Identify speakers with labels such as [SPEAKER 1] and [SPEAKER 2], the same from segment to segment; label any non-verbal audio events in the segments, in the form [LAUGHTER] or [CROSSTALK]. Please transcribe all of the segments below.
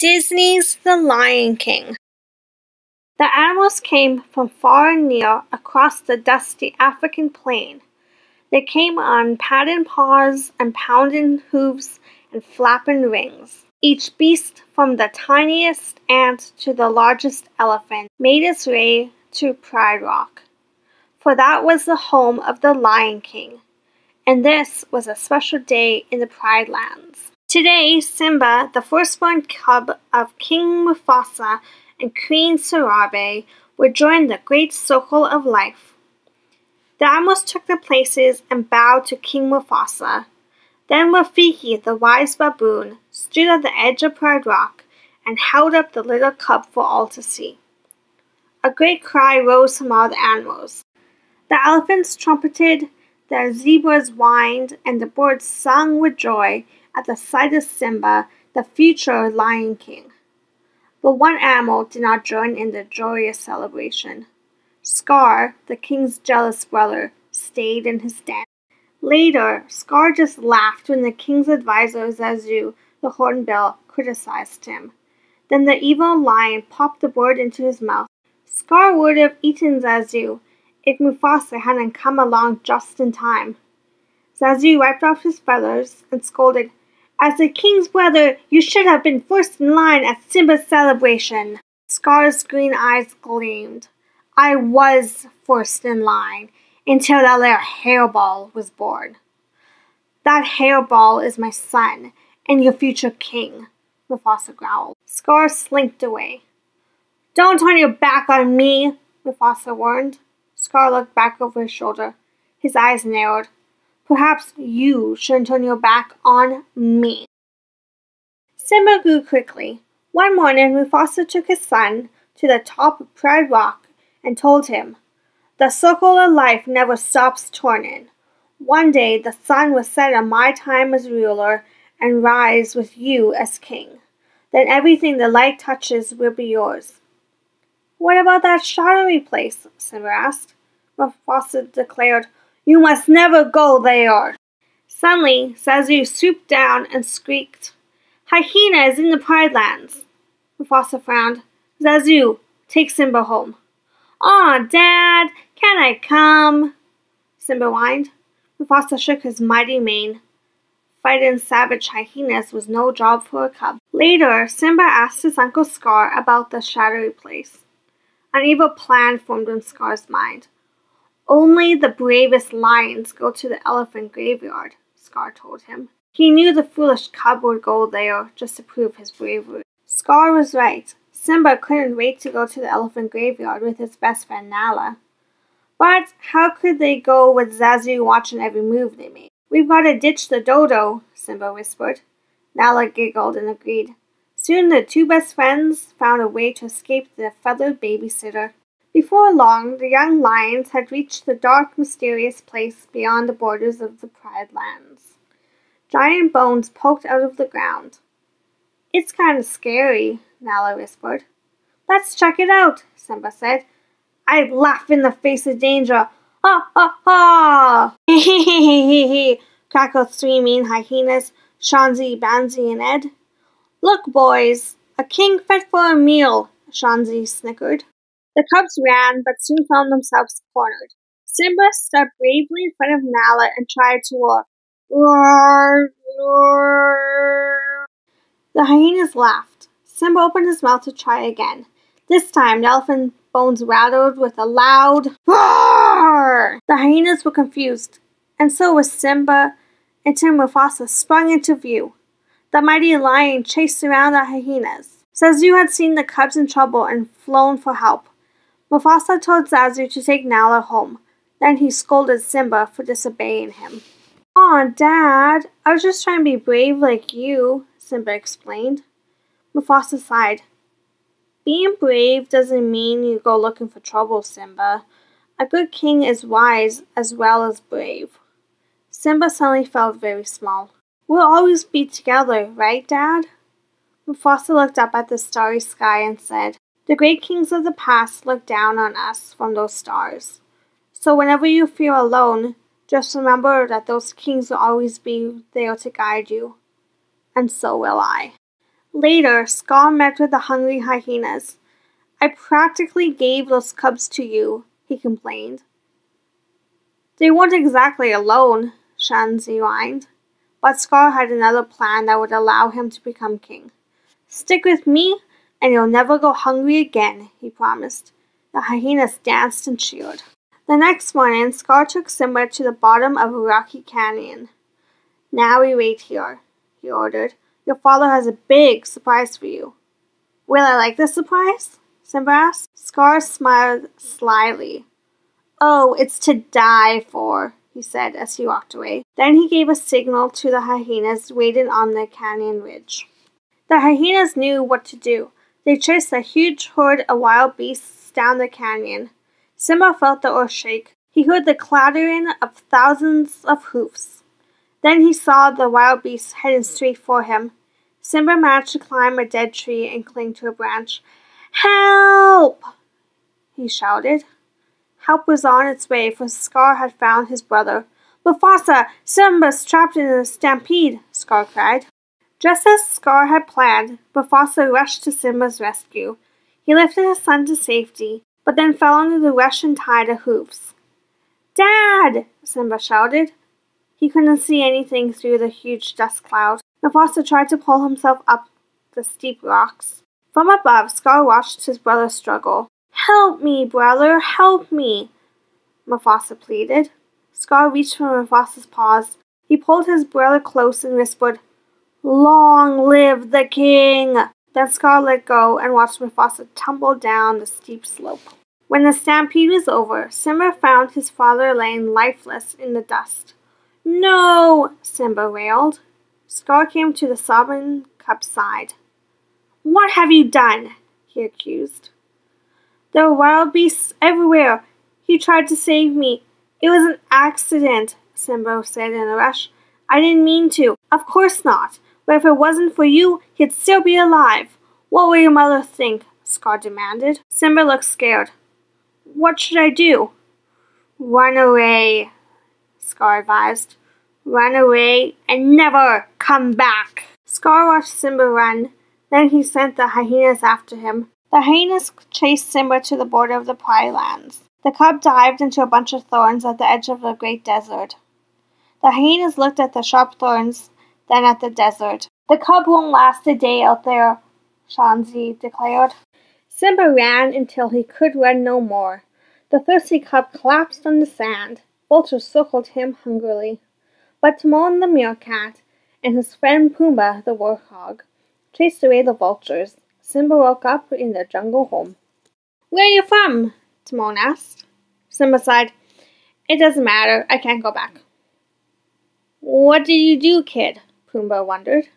[SPEAKER 1] Disney's The Lion King. The animals came from far and near across the dusty African plain. They came on padding paws and pounding hooves and flapping wings. Each beast, from the tiniest ant to the largest elephant, made its way to Pride Rock, for that was the home of the Lion King, and this was a special day in the Pride Lands. Today, Simba, the firstborn cub of King Mufasa and Queen Sarabe, would join the great circle of life. The animals took their places and bowed to King Mufasa. Then Rafiki, the wise baboon, stood at the edge of Pride Rock and held up the little cub for all to see. A great cry rose from all the animals. The elephants trumpeted, the zebras whined, and the birds sung with joy at the sight of Simba, the future Lion King. But one animal did not join in the joyous celebration. Scar, the king's jealous brother, stayed in his den. Later, Scar just laughed when the king's advisor, Zazu, the hornbill, criticized him. Then the evil lion popped the bird into his mouth. Scar would have eaten Zazu if Mufasa hadn't come along just in time. Zazu wiped off his feathers and scolded, as the king's brother, you should have been first in line at Simba's celebration. Scar's green eyes gleamed. I was first in line until that little hairball was born. That hairball is my son and your future king, Mufasa growled. Scar slinked away. Don't turn your back on me, Mufasa warned. Scar looked back over his shoulder. His eyes narrowed. Perhaps you should turn your back on me. Simba grew quickly. One morning, Mufasa took his son to the top of Pride Rock and told him, The circle of life never stops turning. One day, the sun will set on my time as ruler and rise with you as king. Then everything the light touches will be yours. What about that shadowy place? Simba asked. Mufasa declared, you must never go there. Suddenly, Sazu swooped down and squeaked, Hyena is in the Pride Lands. Mufasa frowned. Zazu, take Simba home. Aw, Dad, can I come? Simba whined. Mufasa shook his mighty mane. Fighting savage hyenas was no job for a cub. Later, Simba asked his uncle Scar about the shadowy place. An evil plan formed in Scar's mind. Only the bravest lions go to the elephant graveyard, Scar told him. He knew the foolish cub would go there just to prove his bravery. Scar was right. Simba couldn't wait to go to the elephant graveyard with his best friend Nala. But how could they go with Zazu watching every move they made? We've got to ditch the dodo, Simba whispered. Nala giggled and agreed. Soon the two best friends found a way to escape the feathered babysitter. Before long, the young lions had reached the dark, mysterious place beyond the borders of the Pride Lands. Giant bones poked out of the ground. It's kind of scary, Nala whispered. Let's check it out, Simba said. I'd laugh in the face of danger. Ha ha ha! Hee [LAUGHS] hee hee hee hee! crackled three mean hyenas, Shanzi, Banzi, and Ed. Look, boys, a king fit for a meal, Shanzi snickered. The cubs ran, but soon found themselves cornered. Simba stepped bravely in front of Nala and tried to roar. Roar, roar. The hyenas laughed. Simba opened his mouth to try again. This time, the elephant bones rattled with a loud roar. The hyenas were confused, and so was Simba And Mufasa sprung into view. The mighty lion chased around the hyenas. says you had seen the cubs in trouble and flown for help. Mufasa told Zazu to take Nala home. Then he scolded Simba for disobeying him. Aw, Dad, I was just trying to be brave like you, Simba explained. Mufasa sighed. Being brave doesn't mean you go looking for trouble, Simba. A good king is wise as well as brave. Simba suddenly felt very small. We'll always be together, right, Dad? Mufasa looked up at the starry sky and said, the great kings of the past look down on us from those stars. So whenever you feel alone, just remember that those kings will always be there to guide you. And so will I. Later, Scar met with the hungry hyenas. I practically gave those cubs to you, he complained. They weren't exactly alone, Shanzi whined, but Scar had another plan that would allow him to become king. Stick with me, and you'll never go hungry again, he promised. The hyenas danced and cheered. The next morning, Scar took Simba to the bottom of a rocky canyon. Now we wait here, he ordered. Your father has a big surprise for you. Will I like this surprise? Simba asked. Scar smiled slyly. Oh, it's to die for, he said as he walked away. Then he gave a signal to the hyenas waiting on the canyon ridge. The hyenas knew what to do. They chased a huge horde of wild beasts down the canyon. Simba felt the earth shake. He heard the clattering of thousands of hoofs. Then he saw the wild beasts heading straight for him. Simba managed to climb a dead tree and cling to a branch. Help! he shouted. Help was on its way, for Scar had found his brother. Mufasa, Simba's trapped in a stampede, Scar cried. Just as Scar had planned, Mufasa rushed to Simba's rescue. He lifted his son to safety, but then fell under the rushing tide of hoofs. Dad! Simba shouted. He couldn't see anything through the huge dust cloud. Mufasa tried to pull himself up the steep rocks. From above, Scar watched his brother struggle. Help me, brother, help me, Mufasa pleaded. Scar reached for Mufasa's paws. He pulled his brother close and whispered, Long live the king! Then Scar let go and watched Mufasa tumble down the steep slope. When the stampede was over, Simba found his father lying lifeless in the dust. No! Simba wailed. Scar came to the sobbing cub's side. What have you done? he accused. There were wild beasts everywhere. He tried to save me. It was an accident, Simba said in a rush. I didn't mean to. Of course not but if it wasn't for you, he'd still be alive. What will your mother think? Scar demanded. Simba looked scared. What should I do? Run away, Scar advised. Run away and never come back. Scar watched Simba run. Then he sent the hyenas after him. The hyenas chased Simba to the border of the prairie lands. The cub dived into a bunch of thorns at the edge of the great desert. The hyenas looked at the sharp thorns than at the desert. The cub won't last a day out there, Shanzi declared. Simba ran until he could run no more. The thirsty cub collapsed on the sand. Vultures circled him hungrily. But Timon the meerkat and his friend Pumbaa the warthog chased away the vultures. Simba woke up in the jungle home. Where are you from? Timon asked. Simba sighed. It doesn't matter. I can't go back. What did you do, kid? Pumbaa wondered.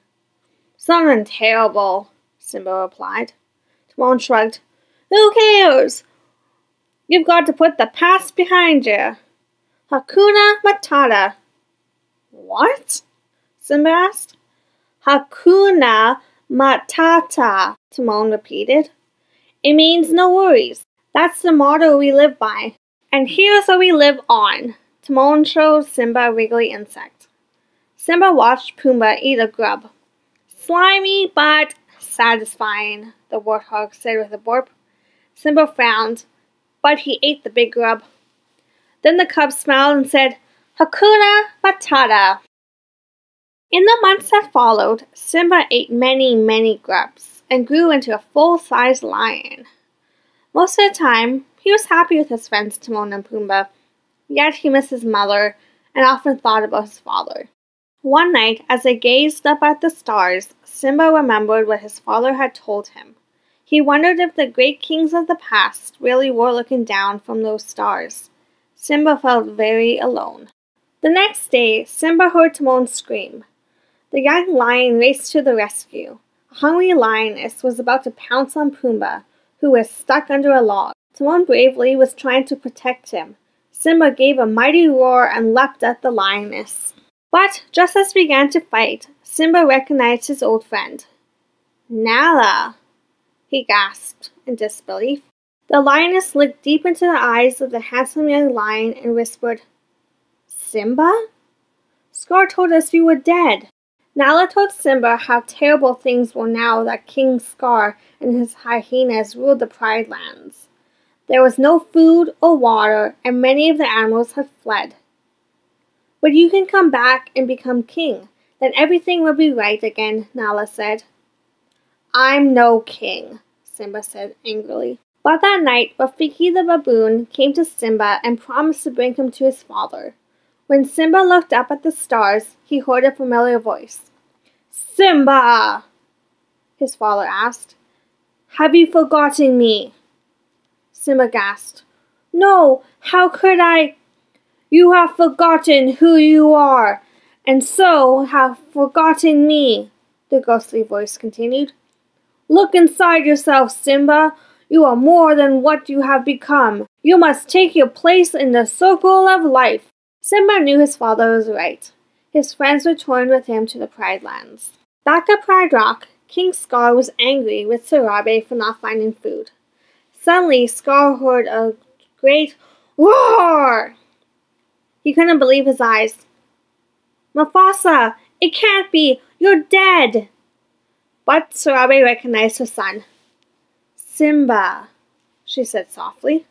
[SPEAKER 1] "Something terrible, Simba replied. Timon shrugged. Who cares? You've got to put the past behind you. Hakuna Matata. What? Simba asked. Hakuna Matata, Timon repeated. It means no worries. That's the motto we live by. And here's what we live on. Timon shows Simba a wiggly insect. Simba watched Pumbaa eat a grub. Slimy but satisfying, the warthog said with a burp. Simba frowned, but he ate the big grub. Then the cub smiled and said, Hakuna Matata. In the months that followed, Simba ate many, many grubs and grew into a full sized lion. Most of the time, he was happy with his friends Timon and Pumbaa, yet he missed his mother and often thought about his father. One night, as they gazed up at the stars, Simba remembered what his father had told him. He wondered if the great kings of the past really were looking down from those stars. Simba felt very alone. The next day, Simba heard Timon scream. The young lion raced to the rescue. A hungry lioness was about to pounce on Pumbaa, who was stuck under a log. Timon bravely was trying to protect him. Simba gave a mighty roar and leapt at the lioness. But just as began to fight, Simba recognized his old friend. Nala! he gasped in disbelief. The lioness looked deep into the eyes of the handsome young lion and whispered, Simba? Scar told us you were dead. Nala told Simba how terrible things were now that King Scar and his hyenas ruled the Pride Lands. There was no food or water, and many of the animals had fled. But you can come back and become king. Then everything will be right again, Nala said. I'm no king, Simba said angrily. But that night, Rafiki the baboon came to Simba and promised to bring him to his father. When Simba looked up at the stars, he heard a familiar voice. Simba! His father asked. Have you forgotten me? Simba gasped. No, how could I? You have forgotten who you are, and so have forgotten me, the ghostly voice continued. Look inside yourself, Simba. You are more than what you have become. You must take your place in the circle of life. Simba knew his father was right. His friends returned with him to the Pride Lands. Back at Pride Rock, King Scar was angry with Sarabe for not finding food. Suddenly, Scar heard a great roar he couldn't believe his eyes. Mufasa, it can't be! You're dead! But Sarabe recognized her son. Simba, she said softly.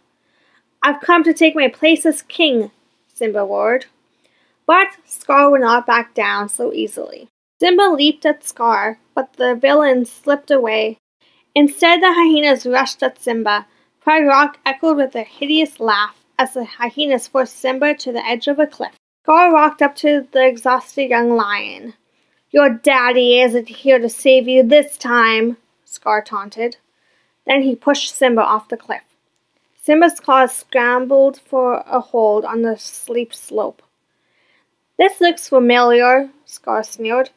[SPEAKER 1] I've come to take my place as king, Simba roared. But Scar would not back down so easily. Simba leaped at Scar, but the villain slipped away. Instead, the hyenas rushed at Simba. Pride Rock echoed with a hideous laugh as the hyenas forced Simba to the edge of a cliff. Scar walked up to the exhausted young lion. Your daddy isn't here to save you this time, Scar taunted. Then he pushed Simba off the cliff. Simba's claws scrambled for a hold on the steep slope. This looks familiar, Scar sneered.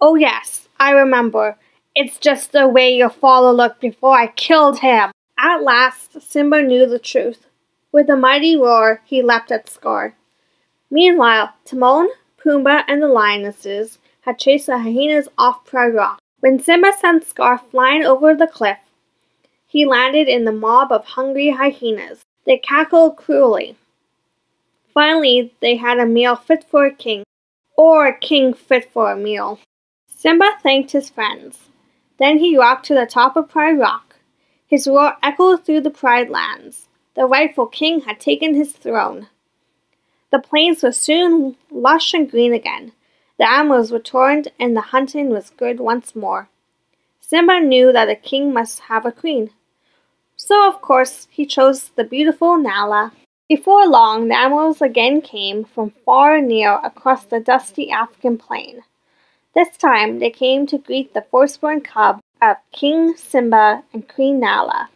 [SPEAKER 1] Oh, yes, I remember. It's just the way your father looked before I killed him. At last, Simba knew the truth. With a mighty roar, he leapt at Scar. Meanwhile, Timon, Pumbaa, and the lionesses had chased the hyenas off Pride Rock. When Simba sent Scar flying over the cliff, he landed in the mob of hungry hyenas. They cackled cruelly. Finally, they had a meal fit for a king, or a king fit for a meal. Simba thanked his friends. Then he walked to the top of Pride Rock. His roar echoed through the Pride Lands the rightful king had taken his throne. The plains were soon lush and green again. The animals were torrent, and the hunting was good once more. Simba knew that a king must have a queen. So, of course, he chose the beautiful Nala. Before long, the animals again came from far and near across the dusty African plain. This time, they came to greet the firstborn cub of King Simba and Queen Nala.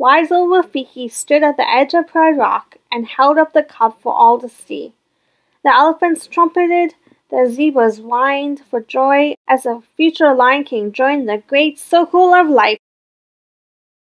[SPEAKER 1] Wiser Rafiki stood at the edge of her rock and held up the cup for all to see. The elephants trumpeted, the zebras whined for joy as the future Lion King joined the great circle of life